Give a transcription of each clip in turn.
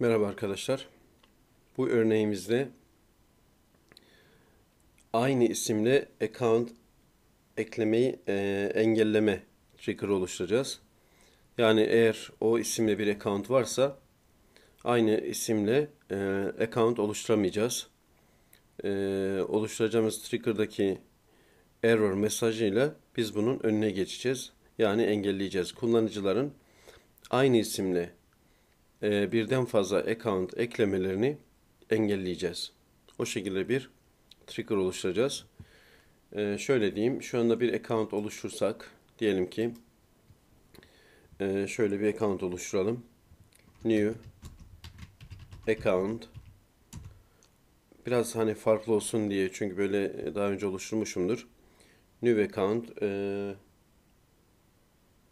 Merhaba arkadaşlar. Bu örneğimizde aynı isimle account eklemeyi e, engelleme trigger oluşturacağız. Yani eğer o isimle bir account varsa aynı isimle e, account oluşturamayacağız. E, oluşturacağımız trigger'daki error mesajıyla biz bunun önüne geçeceğiz. Yani engelleyeceğiz. Kullanıcıların aynı isimle ee, birden fazla account eklemelerini engelleyeceğiz. O şekilde bir trigger oluşturacağız. Ee, şöyle diyeyim. Şu anda bir account oluşursak, diyelim ki e, şöyle bir account oluşturalım. New account biraz hani farklı olsun diye çünkü böyle daha önce oluşturmuşumdur. New account e,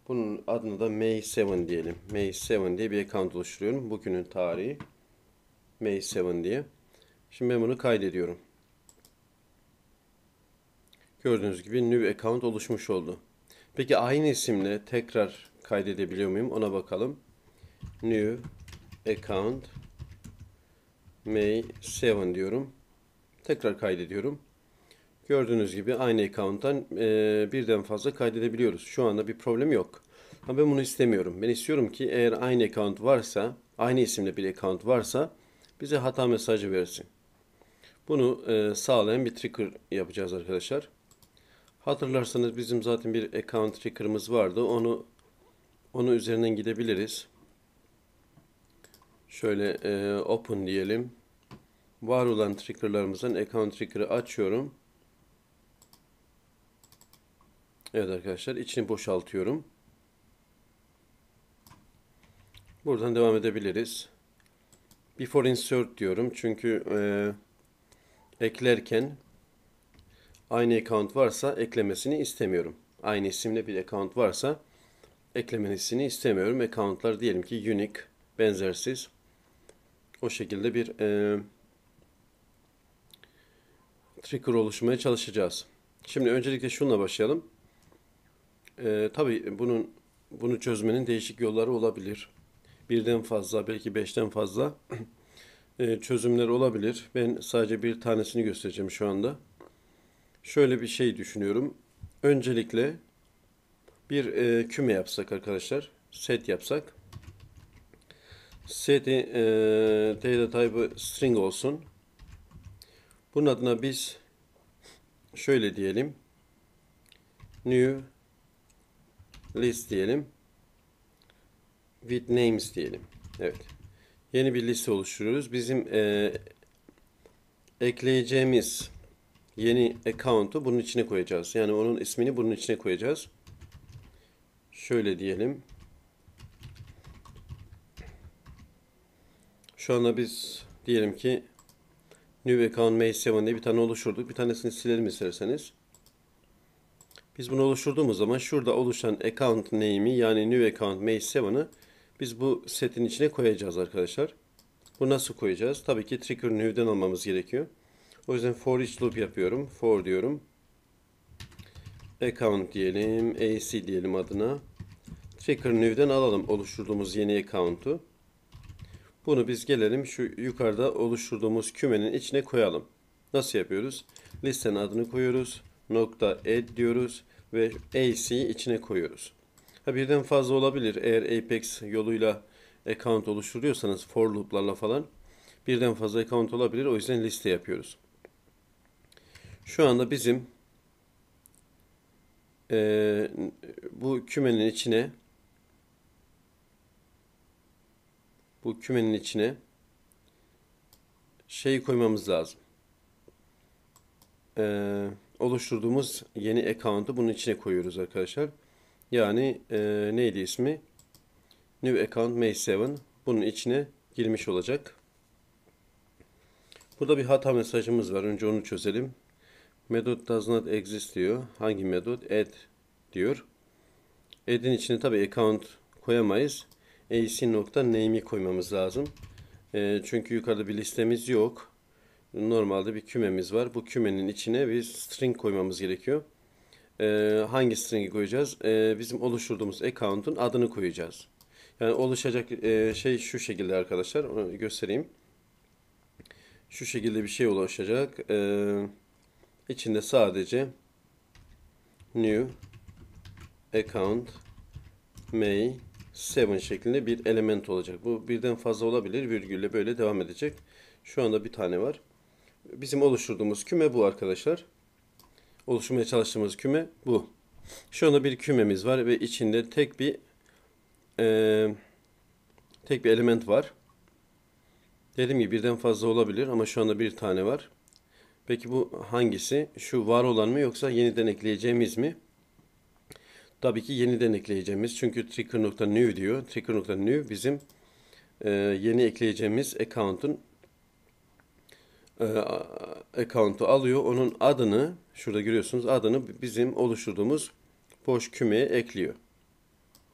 bunun adını da May7 diyelim. May7 diye bir account oluşturuyorum. Bugünün tarihi May7 diye. Şimdi ben bunu kaydediyorum. Gördüğünüz gibi new account oluşmuş oldu. Peki aynı isimle tekrar kaydedebiliyor muyum? Ona bakalım. New account May7 diyorum. Tekrar kaydediyorum. Gördüğünüz gibi aynı account'tan e, birden fazla kaydedebiliyoruz. Şu anda bir problem yok. Ama ben bunu istemiyorum. Ben istiyorum ki eğer aynı account varsa, aynı isimli bir account varsa bize hata mesajı versin. Bunu e, sağlayan bir trigger yapacağız arkadaşlar. Hatırlarsanız bizim zaten bir account trigger'ımız vardı. Onu onu üzerinden gidebiliriz. Şöyle e, open diyelim. Var olan trigger'larımızdan account trigger'ı açıyorum. Evet arkadaşlar içini boşaltıyorum. Buradan devam edebiliriz. Before insert diyorum çünkü e, eklerken aynı account varsa eklemesini istemiyorum. Aynı isimle bir account varsa eklemesini istemiyorum. Accountlar diyelim ki unique, benzersiz. O şekilde bir e, trigger oluşmaya çalışacağız. Şimdi öncelikle şunla başlayalım. E, tabii bunun bunu çözmenin değişik yolları olabilir. Birden fazla, belki beşten fazla e, çözümler olabilir. Ben sadece bir tanesini göstereceğim şu anda. Şöyle bir şey düşünüyorum. Öncelikle bir e, küme yapsak arkadaşlar. Set yapsak. Seti e, data type string olsun. Bunun adına biz şöyle diyelim. New list diyelim. With names diyelim. Evet. Yeni bir liste oluşturuyoruz. Bizim e, ekleyeceğimiz yeni account'u bunun içine koyacağız. Yani onun ismini bunun içine koyacağız. Şöyle diyelim. Şu anda biz diyelim ki New Account May 7 diye bir tane oluşturduk. Bir tanesini silelim isterseniz. Biz bunu oluşturduğumuz zaman şurada oluşan account name'i yani new account MH7'ı biz bu setin içine koyacağız arkadaşlar. Bu nasıl koyacağız? Tabii ki trigger new'den almamız gerekiyor. O yüzden for each loop yapıyorum. For diyorum. Account diyelim. AC diyelim adına. Trigger new'den alalım oluşturduğumuz yeni account'u. Bunu biz gelelim şu yukarıda oluşturduğumuz kümenin içine koyalım. Nasıl yapıyoruz? Listenin adını koyuyoruz nokta add diyoruz ve AC'yi içine koyuyoruz. Ha, birden fazla olabilir. Eğer Apex yoluyla account oluşturuyorsanız for loop'larla falan birden fazla account olabilir. O yüzden liste yapıyoruz. Şu anda bizim e, bu kümenin içine bu kümenin içine şey koymamız lazım. Eee oluşturduğumuz yeni account'u bunun içine koyuyoruz arkadaşlar. Yani e, neydi ismi? New account May 7 bunun içine girmiş olacak. Burada bir hata mesajımız var. Önce onu çözelim. Method does not exist diyor. Hangi method? Add diyor. Add'in içine tabi account koyamayız. AC.name'i koymamız lazım. E, çünkü yukarıda bir listemiz yok normalde bir kümemiz var. Bu kümenin içine bir string koymamız gerekiyor. Ee, hangi stringi koyacağız? Ee, bizim oluşturduğumuz account'un adını koyacağız. Yani oluşacak e, şey şu şekilde arkadaşlar. Onu göstereyim. Şu şekilde bir şey oluşacak. Ee, içinde sadece new account may 7 şeklinde bir element olacak. Bu birden fazla olabilir. Virgülle böyle devam edecek. Şu anda bir tane var. Bizim oluşturduğumuz küme bu arkadaşlar. Oluşturmaya çalıştığımız küme bu. Şu anda bir kümemiz var ve içinde tek bir e, tek bir element var. Dediğim gibi birden fazla olabilir ama şu anda bir tane var. Peki bu hangisi? Şu var olan mı yoksa yeniden ekleyeceğimiz mi? Tabii ki yeniden ekleyeceğimiz. Çünkü trigger.new diyor. Trigger.new bizim e, yeni ekleyeceğimiz account'un e, account'u alıyor. Onun adını şurada görüyorsunuz adını bizim oluşturduğumuz boş kümeye ekliyor.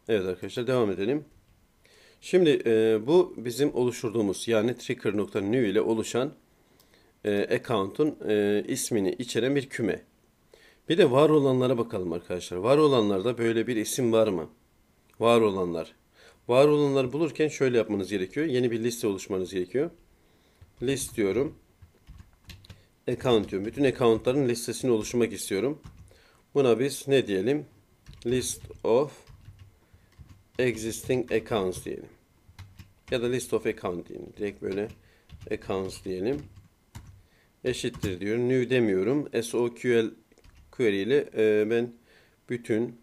Evet arkadaşlar devam edelim. Şimdi e, bu bizim oluşturduğumuz yani trigger.new ile oluşan e, account'un e, ismini içeren bir küme. Bir de var olanlara bakalım arkadaşlar. Var olanlarda böyle bir isim var mı? Var olanlar. Var olanları bulurken şöyle yapmanız gerekiyor. Yeni bir liste oluşmanız gerekiyor. List diyorum account diyorum. Bütün accountların listesini oluşturmak istiyorum. Buna biz ne diyelim? List of existing accounts diyelim. Ya da list of account diyelim. Direkt böyle accounts diyelim. Eşittir diyorum. New demiyorum. SOQL query ile e, ben bütün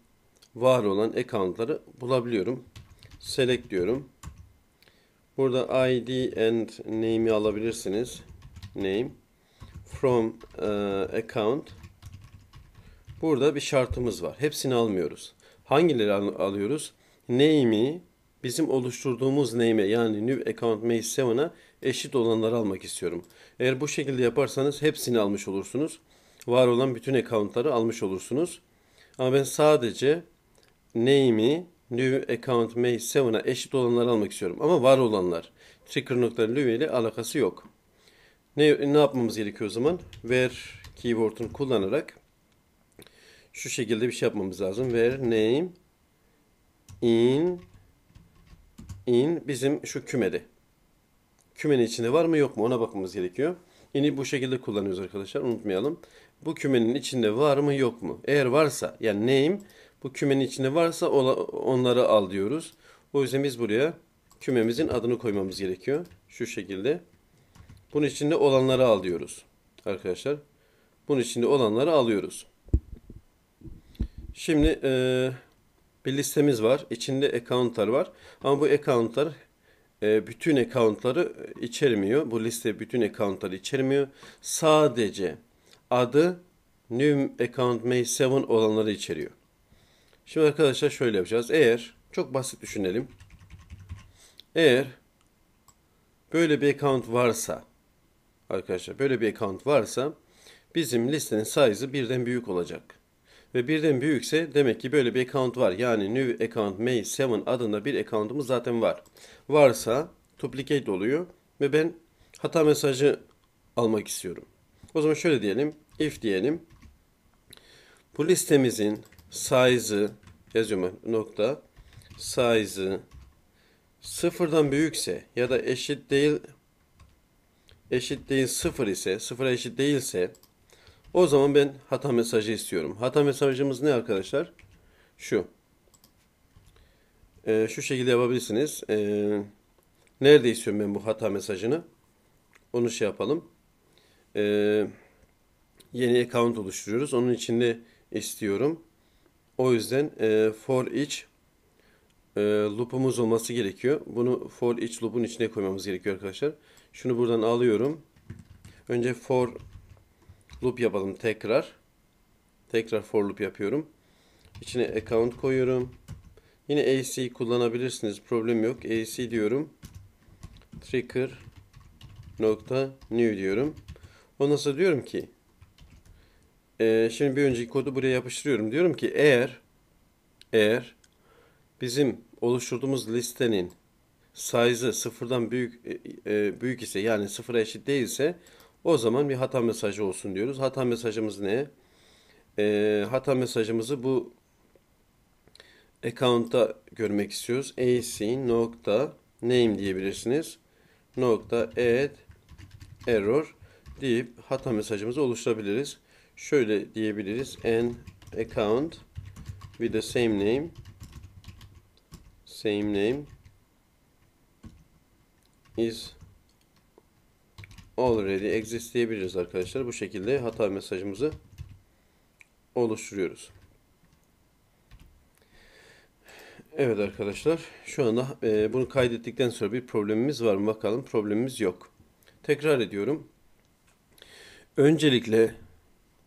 var olan accountları bulabiliyorum. Select diyorum. Burada ID and name'i alabilirsiniz. Name from e, account burada bir şartımız var. Hepsini almıyoruz. Hangileri al alıyoruz? Name'i bizim oluşturduğumuz name'e yani new account May 7'a eşit olanları almak istiyorum. Eğer bu şekilde yaparsanız hepsini almış olursunuz. Var olan bütün account'ları almış olursunuz. Ama ben sadece name'i new account May 7'a eşit olanları almak istiyorum. Ama var olanlar. Trigger.lua ile alakası yok. Ne, ne yapmamız gerekiyor o zaman? Where keyword'unu kullanarak şu şekilde bir şey yapmamız lazım. Where name in in bizim şu kümede. Kümenin içinde var mı yok mu ona bakmamız gerekiyor. Yine bu şekilde kullanıyoruz arkadaşlar unutmayalım. Bu kümenin içinde var mı yok mu? Eğer varsa yani name bu kümenin içinde varsa onları al diyoruz. O yüzden biz buraya kümemizin adını koymamız gerekiyor. Şu şekilde. Bunun içinde olanları alıyoruz Arkadaşlar. Bunun içinde olanları alıyoruz. Şimdi e, bir listemiz var. İçinde accountlar var. Ama bu accountlar e, bütün accountları içermiyor. Bu liste bütün accountları içermiyor. Sadece adı new account May 7 olanları içeriyor. Şimdi arkadaşlar şöyle yapacağız. Eğer çok basit düşünelim. Eğer böyle bir account varsa Arkadaşlar böyle bir account varsa bizim listenin size'ı birden büyük olacak. Ve birden büyükse demek ki böyle bir account var. Yani new account may 7 adında bir account'umuz zaten var. Varsa duplicate oluyor ve ben hata mesajı almak istiyorum. O zaman şöyle diyelim. If diyelim. Bu listemizin size'ı yazıyorum nokta size'ı sıfırdan büyükse ya da eşit değil eşit değil 0 ise, 0 eşit değilse o zaman ben hata mesajı istiyorum. Hata mesajımız ne arkadaşlar? Şu. Ee, şu şekilde yapabilirsiniz. Ee, nerede istiyorum ben bu hata mesajını? Onu şey yapalım. Ee, yeni account oluşturuyoruz. Onun içinde istiyorum. O yüzden e, for each e, loop'umuz olması gerekiyor. Bunu for each loop'un içine koymamız gerekiyor arkadaşlar. Şunu buradan alıyorum. Önce for loop yapalım tekrar. Tekrar for loop yapıyorum. İçine account koyuyorum. Yine AC kullanabilirsiniz. Problem yok. AC diyorum. Trigger nokta new diyorum. Ondan sonra diyorum ki e, şimdi bir önceki kodu buraya yapıştırıyorum. Diyorum ki eğer eğer bizim oluşturduğumuz listenin size'ı sıfırdan büyük e, e, büyük ise yani sıfıra eşit değilse o zaman bir hata mesajı olsun diyoruz. Hata mesajımız ne? E, hata mesajımızı bu account'a görmek istiyoruz. AC nokta name diyebilirsiniz. Nokta add error deyip hata mesajımızı oluşturabiliriz. Şöyle diyebiliriz. An account with the same name same name is already exist diyebiliriz arkadaşlar. Bu şekilde hata mesajımızı oluşturuyoruz. Evet arkadaşlar şu anda e, bunu kaydettikten sonra bir problemimiz var mı bakalım problemimiz yok. Tekrar ediyorum. Öncelikle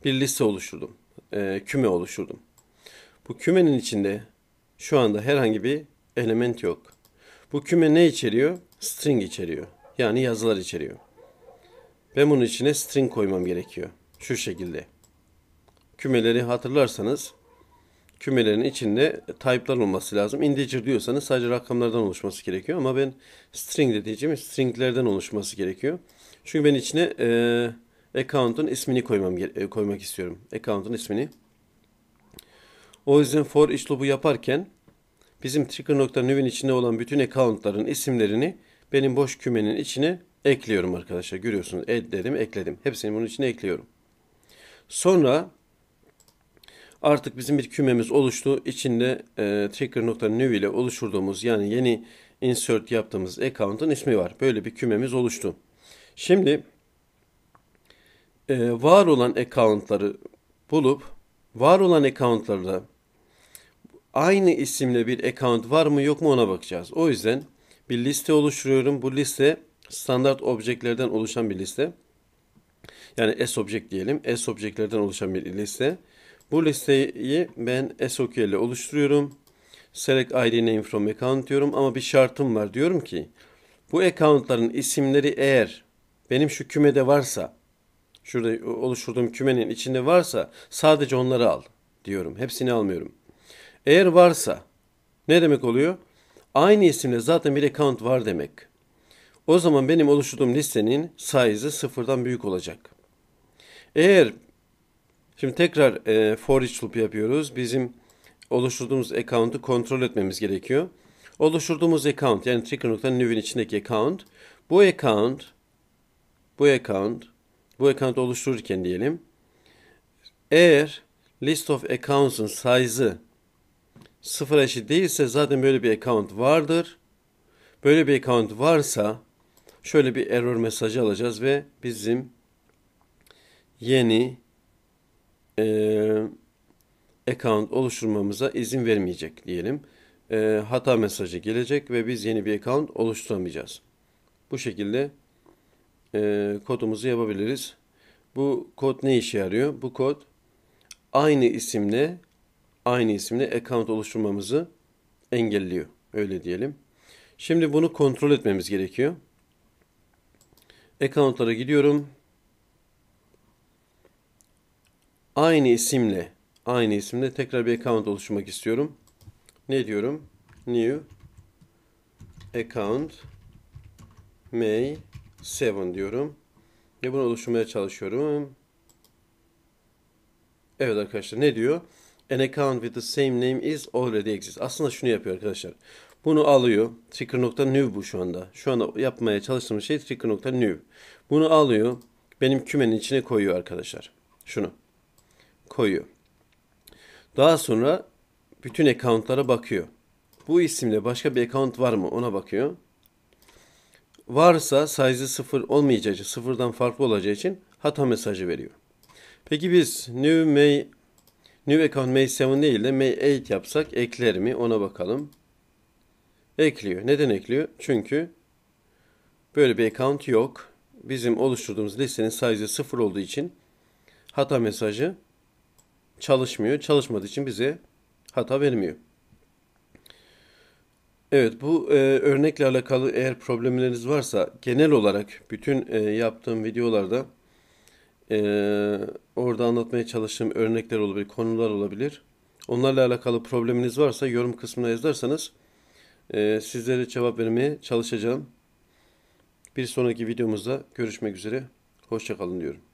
bir liste oluşturdum. E, küme oluşturdum. Bu kümenin içinde şu anda herhangi bir element yok. Bu küme ne içeriyor? String içeriyor. Yani yazılar içeriyor. Ben bunun içine string koymam gerekiyor. Şu şekilde. Kümeleri hatırlarsanız kümelerin içinde type'lar olması lazım. Integer diyorsanız sadece rakamlardan oluşması gerekiyor ama ben string dediğim stringlerden oluşması gerekiyor. Çünkü ben içine e, account'un ismini koymam e, koymak istiyorum. Account'un ismini. O yüzden for iç loop'u yaparken bizim Ticker.new'in içinde olan bütün accountların isimlerini benim boş kümenin içine ekliyorum arkadaşlar. Görüyorsunuz add dedim ekledim. Hepsini bunun içine ekliyorum. Sonra artık bizim bir kümemiz oluştu. İçinde e, Ticker.new ile oluşturduğumuz yani yeni insert yaptığımız account'ın ismi var. Böyle bir kümemiz oluştu. Şimdi e, var olan account'ları bulup var olan account'larda aynı isimle bir account var mı yok mu ona bakacağız. O yüzden bir liste oluşturuyorum. Bu liste standart objektlerden oluşan bir liste. Yani S object diyelim. S objektlerden oluşan bir liste. Bu listeyi ben SQL ile oluşturuyorum. Select ID name from account diyorum ama bir şartım var. Diyorum ki bu accountların isimleri eğer benim şu kümede varsa şurada oluşturduğum kümenin içinde varsa sadece onları al diyorum. Hepsini almıyorum. Eğer varsa ne demek oluyor? Aynı isimle zaten bir account var demek. O zaman benim oluşturduğum listenin size sıfırdan büyük olacak. Eğer şimdi tekrar e, for each loop yapıyoruz. Bizim oluşturduğumuz account'u kontrol etmemiz gerekiyor. Oluşturduğumuz account yani trigger.new'in içindeki account bu account bu account bu account oluştururken diyelim eğer list of accounts'ın size'ı sıfır eşit değilse zaten böyle bir account vardır. Böyle bir account varsa şöyle bir error mesajı alacağız ve bizim yeni e, account oluşturmamıza izin vermeyecek diyelim. E, hata mesajı gelecek ve biz yeni bir account oluşturamayacağız. Bu şekilde e, kodumuzu yapabiliriz. Bu kod ne işe yarıyor? Bu kod aynı isimle aynı isimli account oluşturmamızı engelliyor. Öyle diyelim. Şimdi bunu kontrol etmemiz gerekiyor. Account'lara gidiyorum. Aynı isimle, aynı isimle tekrar bir account oluşturmak istiyorum. Ne diyorum? New account May 7 diyorum. Ve bunu oluşturmaya çalışıyorum. Evet arkadaşlar ne diyor? an account with the same name is already exists. Aslında şunu yapıyor arkadaşlar. Bunu alıyor. Trigger.new bu şu anda. Şu anda yapmaya çalıştığımız şey Trigger.new. Bunu alıyor. Benim kümenin içine koyuyor arkadaşlar. Şunu. Koyuyor. Daha sonra bütün accountlara bakıyor. Bu isimle başka bir account var mı ona bakıyor. Varsa size sıfır olmayacağı için, sıfırdan farklı olacağı için hata mesajı veriyor. Peki biz new may New account May 7 değil de May 8 yapsak ekler mi ona bakalım. Ekliyor. Neden ekliyor? Çünkü böyle bir account yok. Bizim oluşturduğumuz listenin size 0 olduğu için hata mesajı çalışmıyor. Çalışmadığı için bize hata vermiyor. Evet bu e, örnekle alakalı eğer problemleriniz varsa genel olarak bütün e, yaptığım videolarda ee, orada anlatmaya çalıştığım örnekler olabilir, konular olabilir. Onlarla alakalı probleminiz varsa yorum kısmına yazarsanız e, sizlere cevap vermeye çalışacağım. Bir sonraki videomuzda görüşmek üzere. Hoşçakalın diyorum.